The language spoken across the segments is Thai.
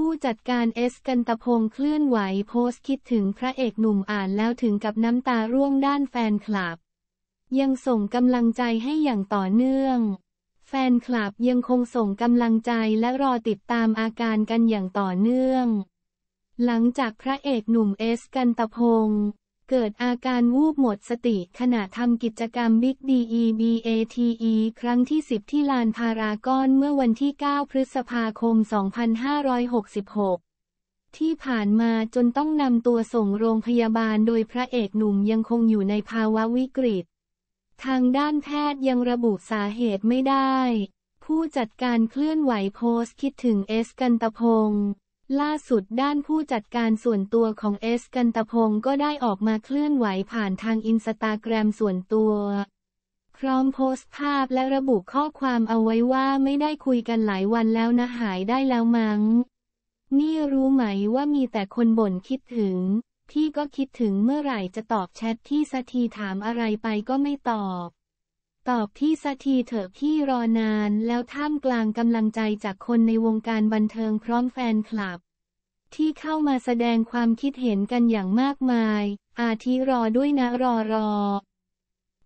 ผู้จัดการเอสกันตพงเคลื่อนไหวโพสต์คิดถึงพระเอกหนุ่มอ่านแล้วถึงกับน้ำตาร่วงด้านแฟนคลับ ยังส่งกำลังใจให้อย่างต่อเนื่อง แฟนคลับยังคงส่งกำลังใจและรอติดตามอาการกันอย่างต่อเนื่อง หลังจากพระเอกหนุ่มเอสกันตพงเกิดอาการวูบหมดสติขณะทำกิจกรรม Big DEBATE ครั้งที่ 10 ที่ลานพารากอนเมื่อวันที่ 9 พฤษภาคม 2566 ที่ผ่านมาจนต้องนำตัวส่งโรงพยาบาลโดยพระเอกหนุ่มยังคงอยู่ในภาวะวิกฤต ทางด้านแพทย์ยังระบุสาเหตุไม่ได้ ผู้จัดการเคลื่อนไหวโพสต์คิดถึงเอสกันตพงศ์ล่าสุดด้านผู้จัดการส่วนตัวของเอสกันตพงศ์ก็ได้ออกมาเคลื่อนไหวผ่านทางอินสตาแกรมส่วนตัวพร้อมโพสต์ภาพและระบุข้อความเอาไว้ว่าไม่ได้คุยกันหลายวันแล้วนะหายได้แล้วมัง้ง นี่รู้ไหมว่ามีแต่คนบ่นคิดถึงพี่ก็คิดถึงเมื่อไหร่จะตอบแชทที่สทีถามอะไรไปก็ไม่ตอบตอบที่สักทีเถอะพี่รอนานแล้วท่ามกลางกำลังใจจากคนในวงการบันเทิงพร้อมแฟนคลับ ที่เข้ามาแสดงความคิดเห็นกันอย่างมากมาย อาทิรอด้วยนะรอรอ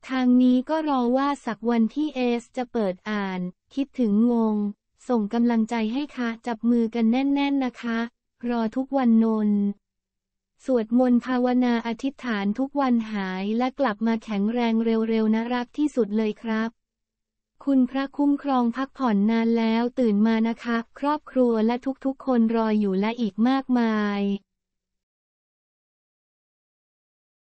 ทางนี้ก็รอว่าสักวันที่เอสจะเปิดอ่าน คิดถึงงง ส่งกำลังใจให้คะ จับมือกันแน่นๆนะคะ รอทุกวันนนสวดมนต์ภาวนาอธิษฐานทุกวันหายและกลับมาแข็งแรงเร็วๆนะ รักที่สุดเลยครับ คุณพระคุ้มครองพักผ่อนนานแล้วตื่นมานะคะครอบครัวและทุกๆคนรออยู่และอีกมากมาย